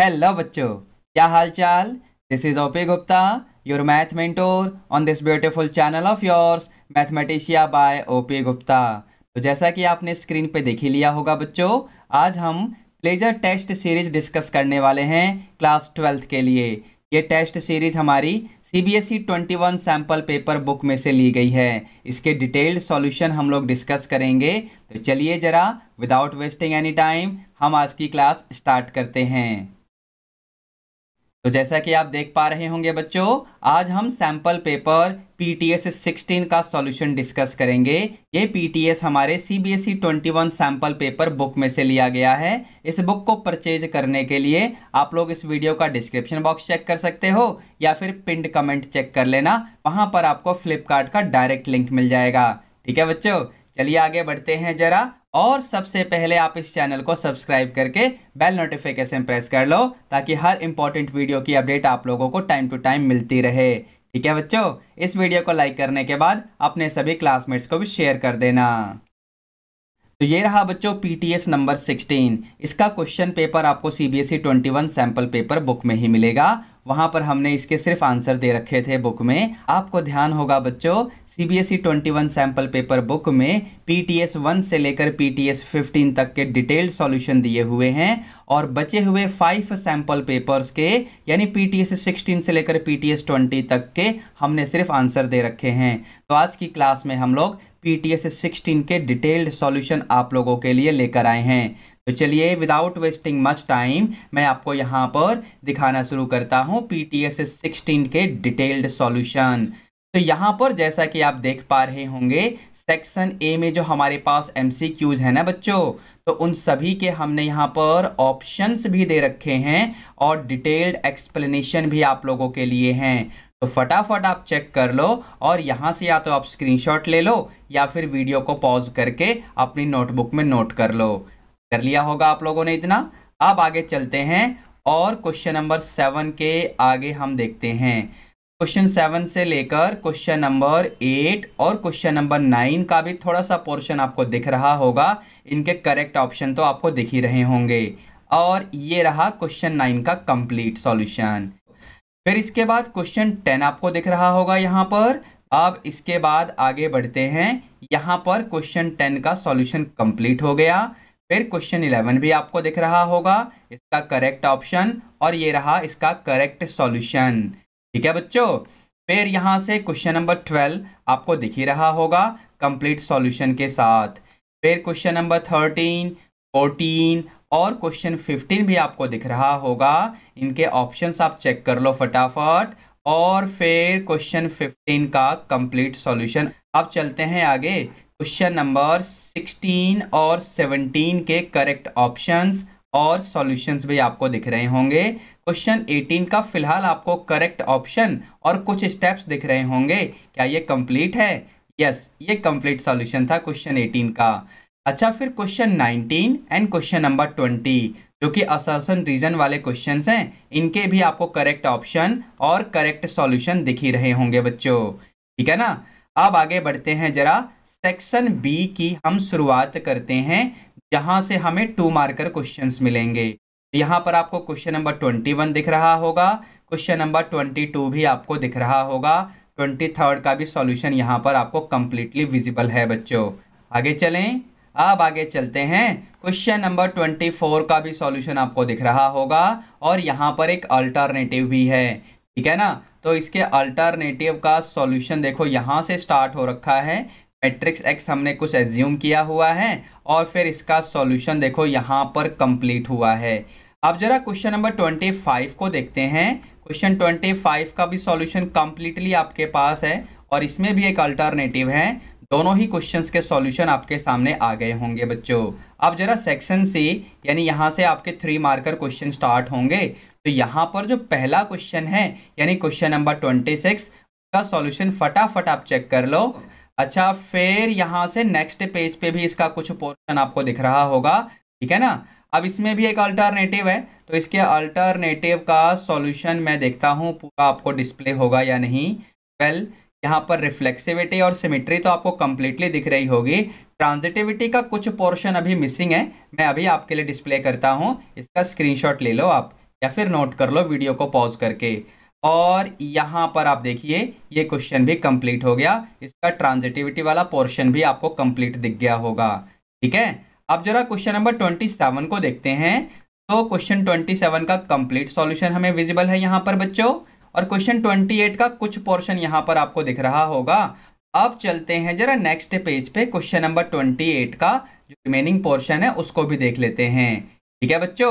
hello बच्चों क्या हाल चाल this is O P Gupta your math mentor on this beautiful channel of yours mathematicia by O P Gupta तो जैसा कि आपने स्क्रीन पे देख ही लिया होगा बच्चों आज हम प्लेजर टेस्ट सीरीज डिस्कस करने वाले हैं क्लास ट्वेल्थ के लिए ये टेस्ट सीरीज हमारी C B S E twenty one sample paper book में से ली गई है इसके डिटेल्ड सॉल्यूशन हम लोग डिस्कस करेंगे तो चलिए ज़रा विदाउट वेस्टिंग एनी टाइम हम आज की क्लास स्टार्ट करते हैं तो जैसा कि आप देख पा रहे होंगे बच्चों आज हम sample paper P T S sixteen का सॉल्यूशन डिस्कस करेंगे ये पी टी एस हमारे C B S E twenty one sample paper book में से लिया गया है इस बुक को परचेज करने के लिए आप लोग इस वीडियो का डिस्क्रिप्शन बॉक्स चेक कर सकते हो या फिर पिंड कमेंट चेक कर लेना वहाँ पर आपको फ्लिपकार्ट का डायरेक्ट लिंक मिल जाएगा ठीक है बच्चों चलिए आगे बढ़ते हैं जरा और सबसे पहले आप इस चैनल को सब्सक्राइब करके बेल नोटिफिकेशन प्रेस कर लो ताकि हर इंपॉर्टेंट वीडियो की अपडेट आप लोगों को टाइम टू टाइम मिलती रहे ठीक है बच्चों इस वीडियो को लाइक करने के बाद अपने सभी क्लासमेट्स को भी शेयर कर देना तो ये रहा बच्चों पीटीएस नंबर 16 इसका क्वेश्चन पेपर आपको सीबीएसई 21 सैंपल पेपर बुक में ही मिलेगा वहाँ पर हमने इसके सिर्फ आंसर दे रखे थे बुक में आपको ध्यान होगा बच्चों CBSE one sample paper book में पीटीएस वन से लेकर पीटीएस फिफ्टीन तक के डिटेल्ड सॉल्यूशन दिए हुए हैं और बचे हुए फाइव सैंपल पेपर्स के यानी पीटीएस सिक्सटीन से लेकर पीटीएस ट्वेंटी तक के हमने सिर्फ आंसर दे रखे हैं तो आज की क्लास में हम लोग पीटीएस 16 सिक्सटीन के डिटेल्ड सॉल्यूशन आप लोगों के लिए लेकर आए हैं तो चलिए विदाउट वेस्टिंग मच टाइम मैं आपको यहाँ पर दिखाना शुरू करता हूँ पी टी एस सिक्सटीन के डिटेल्ड सॉल्यूशन तो यहाँ पर जैसा कि आप देख पा रहे होंगे सेक्शन ए में जो हमारे पास एम है ना बच्चों तो उन सभी के हमने यहाँ पर ऑप्शंस भी दे रखे हैं और डिटेल्ड एक्सप्लेनेशन भी आप लोगों के लिए हैं तो फटाफट आप चेक कर लो और यहाँ से या तो आप स्क्रीनशॉट ले लो या फिर वीडियो को पॉज करके अपनी नोटबुक में नोट कर लो कर लिया होगा आप लोगों ने इतना अब आगे चलते हैं और क्वेश्चन नंबर सेवन के आगे हम देखते हैं क्वेश्चन सेवन से लेकर क्वेश्चन नंबर एट और क्वेश्चन नंबर नाइन का भी थोड़ा सा पोर्शन आपको दिख रहा होगा इनके करेक्ट ऑप्शन तो आपको दिख ही रहे होंगे और ये रहा क्वेश्चन नाइन का कंप्लीट सॉल्यूशन फिर इसके बाद क्वेश्चन टेन आपको दिख रहा होगा यहाँ पर अब इसके बाद आगे बढ़ते हैं यहाँ पर क्वेश्चन टेन का सॉल्यूशन कंप्लीट हो गया फिर क्वेश्चन इलेवन भी आपको दिख रहा होगा इसका करेक्ट ऑप्शन और ये रहा इसका करेक्ट सॉल्यूशन ठीक है बच्चों फिर यहाँ से क्वेश्चन नंबर ट्वेल्व आपको दिख ही रहा होगा कंप्लीट सॉल्यूशन के साथ फिर क्वेश्चन नंबर थर्टीन फोर्टीन और क्वेश्चन 15 भी आपको दिख रहा होगा इनके ऑप्शंस आप चेक कर लो फटाफट और फिर क्वेश्चन 15 का कंप्लीट सॉल्यूशन अब चलते हैं आगे क्वेश्चन नंबर 16 और 17 के करेक्ट ऑप्शंस और सॉल्यूशंस भी आपको दिख रहे होंगे क्वेश्चन 18 का फिलहाल आपको करेक्ट ऑप्शन और कुछ स्टेप्स दिख रहे होंगे क्या ये कंप्लीट है यस yes, ये कंप्लीट सॉल्यूशन था क्वेश्चन 18 का अच्छा फिर question nineteen and question number twenty जो कि असर्सन रीजन वाले क्वेश्चन हैं इनके भी आपको करेक्ट ऑप्शन और करेक्ट सॉल्यूशन दिख ही रहे होंगे बच्चों ठीक है ना अब आगे बढ़ते हैं जरा सेक्शन बी की हम शुरुआत करते हैं जहाँ से हमें टू मार्कर क्वेश्चन मिलेंगे यहाँ पर आपको क्वेश्चन नंबर ट्वेंटी वन दिख रहा होगा क्वेश्चन नंबर ट्वेंटी टू भी आपको दिख रहा होगा ट्वेंटी थर्ड का भी सॉल्यूशन यहाँ पर आपको कंप्लीटली विजिबल है बच्चों आगे चलें अब आगे चलते हैं क्वेश्चन नंबर ट्वेंटी फोर का भी सॉल्यूशन आपको दिख रहा होगा और यहाँ पर एक अल्टरनेटिव भी है ठीक है ना तो इसके अल्टरनेटिव का सॉल्यूशन देखो यहाँ से स्टार्ट हो रखा है मैट्रिक्स एक्स हमने कुछ एज्यूम किया हुआ है और फिर इसका सॉल्यूशन देखो यहाँ पर कंप्लीट हुआ है अब जरा क्वेश्चन नंबर ट्वेंटी फाइव को देखते हैं क्वेश्चन ट्वेंटी फाइव का भी सॉल्यूशन कंप्लीटली आपके पास है और इसमें भी एक अल्टरनेटिव है दोनों ही क्वेश्चंस के सॉल्यूशन आपके सामने आ गए होंगे बच्चों अब जरा सेक्शन से यानी यहाँ से आपके थ्री मार्कर क्वेश्चन स्टार्ट होंगे तो यहाँ पर जो पहला क्वेश्चन है यानी क्वेश्चन नंबर ट्वेंटी सिक्स का सॉल्यूशन फटाफट आप चेक कर लो अच्छा फिर यहाँ से नेक्स्ट पेज पे भी इसका कुछ पोर्शन आपको दिख रहा होगा ठीक है ना अब इसमें भी एक अल्टरनेटिव है तो इसके अल्टरनेटिव का सॉल्यूशन मैं देखता हूँ पूरा आपको डिस्प्ले होगा या नहीं वेल well, यहाँ पर रिफ्लेक्सिविटी और सिमिट्री तो आपको कम्प्लीटली दिख रही होगी ट्रांजिटिविटी का कुछ पोर्शन अभी मिसिंग है मैं अभी आपके लिए डिस्प्ले करता हूँ इसका स्क्रीनशॉट ले लो आप या फिर नोट कर लो वीडियो को पॉज करके और यहाँ पर आप देखिए ये क्वेश्चन भी कंप्लीट हो गया इसका ट्रांजिटिविटी वाला पोर्शन भी आपको कंप्लीट दिख गया होगा ठीक है अब जरा क्वेश्चन नंबर ट्वेंटी सेवन को देखते हैं तो क्वेश्चन ट्वेंटी सेवन का कंप्लीट सॉल्यूशन हमें विजिबल है यहाँ पर बच्चों और क्वेश्चन 28 का कुछ पोर्शन यहाँ पर आपको दिख रहा होगा अब चलते हैं जरा नेक्स्ट पेज पे क्वेश्चन नंबर 28 का जो रिमेनिंग पोर्शन है उसको भी देख लेते हैं ठीक है बच्चों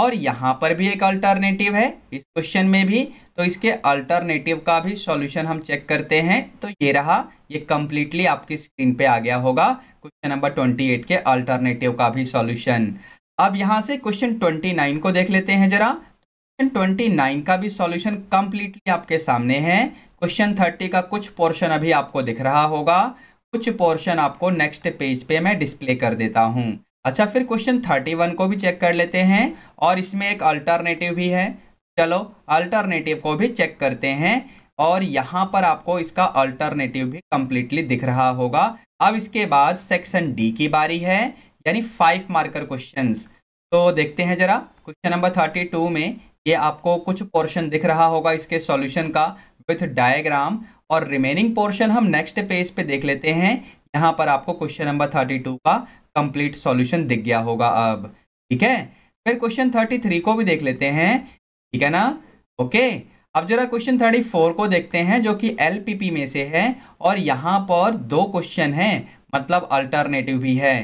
और यहां पर भी एक अल्टरनेटिव है इस क्वेश्चन में भी तो इसके अल्टरनेटिव का भी सॉल्यूशन हम चेक करते हैं तो ये रहा ये कंप्लीटली आपकी स्क्रीन पे आ गया होगा क्वेश्चन नंबर 28 के अल्टरनेटिव का भी सॉल्यूशन अब यहाँ से क्वेश्चन 29 को देख लेते हैं जरा ट्वेंटी नाइन का भी सॉल्यूशन कंप्लीटली आपके सामने है क्वेश्चन थर्टी का कुछ पोर्शन अभी आपको दिख रहा होगा कुछ पोर्शन आपको नेक्स्ट पेज पे मैं डिस्प्ले कर देता हूँ अच्छा फिर क्वेश्चन थर्टी वन को भी चेक कर लेते हैं और इसमें एक अल्टरनेटिव भी है चलो अल्टरनेटिव को भी चेक करते हैं और यहाँ पर आपको इसका अल्टरनेटिव भी कंप्लीटली दिख रहा होगा अब इसके बाद सेक्शन डी की बारी है यानी फाइव मार्कर क्वेश्चंस तो देखते हैं जरा क्वेश्चन नंबर थर्टी टू में ये आपको कुछ पोर्शन दिख रहा होगा इसके सॉल्यूशन का विथ डायग्राम और रिमेनिंग पोर्शन हम नेक्स्ट पेज पे देख लेते हैं यहाँ पर आपको क्वेश्चन नंबर थर्टी टू का कंप्लीट सॉल्यूशन दिख गया होगा अब ठीक है फिर क्वेश्चन थर्टी थ्री को भी देख लेते हैं ठीक है ना ओके अब जरा क्वेश्चन थर्टी फोर को देखते हैं जो कि एल में से है और यहाँ पर दो क्वेश्चन हैं मतलब अल्टरनेटिव भी है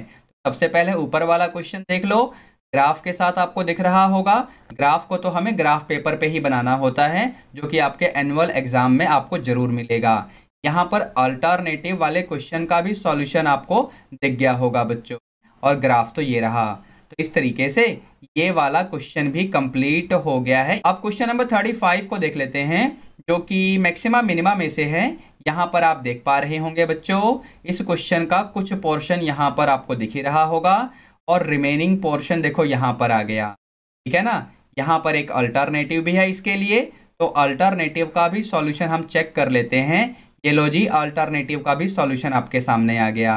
सबसे पहले ऊपर वाला क्वेश्चन देख लो ग्राफ के साथ आपको दिख रहा होगा ग्राफ को तो हमें ग्राफ पेपर पे ही बनाना होता है जो कि आपके एनुअल एग्ज़ाम में आपको ज़रूर मिलेगा यहाँ पर अल्टरनेटिव वाले क्वेश्चन का भी सॉल्यूशन आपको दिख गया होगा बच्चों और ग्राफ तो ये रहा तो इस तरीके से ये वाला क्वेश्चन भी कंप्लीट हो गया है आप क्वेश्चन नंबर थर्टी फाइव को देख लेते हैं जो कि मैक्सिमा मिनिमा में से है यहाँ पर आप देख पा रहे होंगे बच्चों इस क्वेश्चन का कुछ पोर्शन यहाँ पर आपको दिख ही रहा होगा और रिमेनिंग पोर्शन देखो यहाँ पर आ गया ठीक है ना यहाँ पर एक अल्टरनेटिव भी है इसके लिए तो अल्टरनेटिव का भी सॉल्यूशन हम चेक कर लेते हैं ये लो जी अल्टरनेटिव का भी सॉल्यूशन आपके सामने आ गया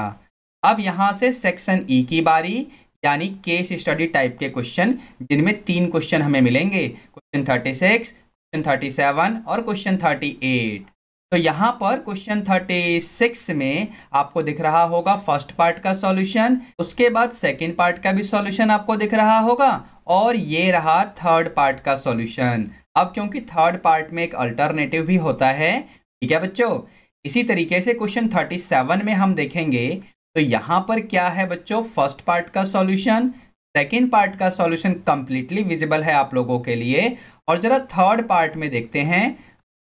अब यहाँ से सेक्शन ई e की बारी यानी केस स्टडी टाइप के क्वेश्चन जिनमें तीन क्वेश्चन हमें मिलेंगे question thirty six question thirty seven और क्वेश्चन थर्टी एट तो यहाँ पर क्वेश्चन थर्टी सिक्स में आपको दिख रहा होगा फर्स्ट पार्ट का सॉल्यूशन उसके बाद सेकंड पार्ट का भी सॉल्यूशन आपको दिख रहा होगा और ये रहा थर्ड पार्ट का सॉल्यूशन अब क्योंकि थर्ड पार्ट में एक अल्टरनेटिव भी होता है ठीक है बच्चों इसी तरीके से क्वेश्चन सेवन में हम देखेंगे तो यहाँ पर क्या है बच्चों फर्स्ट पार्ट का सॉल्यूशन सेकेंड पार्ट का सॉल्यूशन कंप्लीटली विजिबल है आप लोगों के लिए और ज़रा थर्ड पार्ट में देखते हैं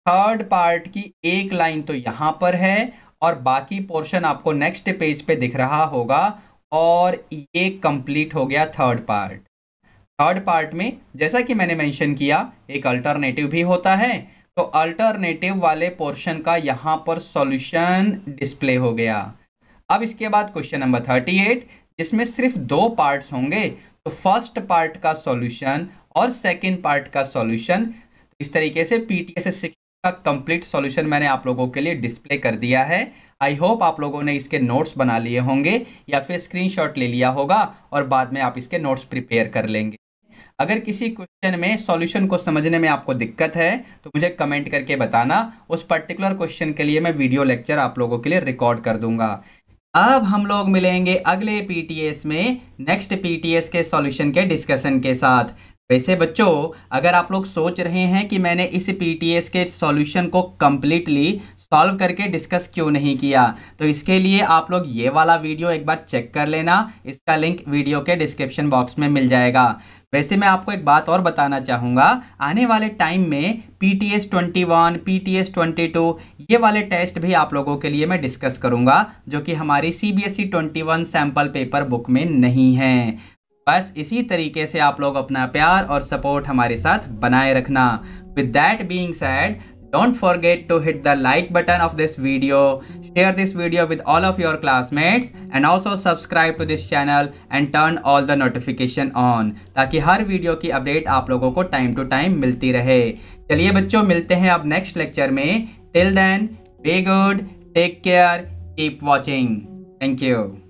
थर्ड पार्ट की एक लाइन तो यहाँ पर है और बाकी पोर्शन आपको नेक्स्ट पेज पे दिख रहा होगा और ये कंप्लीट हो गया थर्ड पार्ट थर्ड पार्ट में जैसा कि मैंने मेंशन किया एक अल्टरनेटिव भी होता है तो अल्टरनेटिव वाले पोर्शन का यहाँ पर सॉल्यूशन डिस्प्ले हो गया अब इसके बाद क्वेश्चन नंबर थर्टी एट जिसमें सिर्फ दो पार्ट्स होंगे तो फर्स्ट पार्ट का सॉल्यूशन और सेकंड पार्ट का सॉल्यूशन इस तरीके से पी टी का कंप्लीट सॉल्यूशन मैंने आप लोगों के लिए डिस्प्ले कर दिया है आई होप आप लोगों ने इसके नोट्स बना लिए होंगे या फिर स्क्रीनशॉट ले लिया होगा और बाद में आप इसके नोट्स प्रिपेयर कर लेंगे अगर किसी क्वेश्चन में सॉल्यूशन को समझने में आपको दिक्कत है तो मुझे कमेंट करके बताना उस पर्टिकुलर क्वेश्चन के लिए मैं वीडियो लेक्चर आप लोगों के लिए रिकॉर्ड कर दूंगा अब हम लोग मिलेंगे अगले पीटीएस में नेक्स्ट पीटीएस के सॉल्यूशन के डिस्कशन के साथ वैसे बच्चों अगर आप लोग सोच रहे हैं कि मैंने इस पीटीएस के सॉल्यूशन को कम्प्लीटली सॉल्व करके डिस्कस क्यों नहीं किया तो इसके लिए आप लोग ये वाला वीडियो एक बार चेक कर लेना इसका लिंक वीडियो के डिस्क्रिप्शन बॉक्स में मिल जाएगा वैसे मैं आपको एक बात और बताना चाहूँगा आने वाले टाइम में P T S twenty one P T S twenty two ये वाले टेस्ट भी आप लोगों के लिए मैं डिस्कस करूँगा जो कि हमारी C B S E twenty one sample paper book में नहीं है बस इसी तरीके से आप लोग अपना प्यार और सपोर्ट हमारे साथ बनाए रखना with that being said don't forget to hit the like button of this video share this video with all of your classmates and also subscribe to this channel and turn all the notification on ताकि हर video की update आप लोगों को time to time मिलती रहे चलिए बच्चों मिलते हैं अब नेक्स्ट लेक्चर में till then be good take care keep watching thank you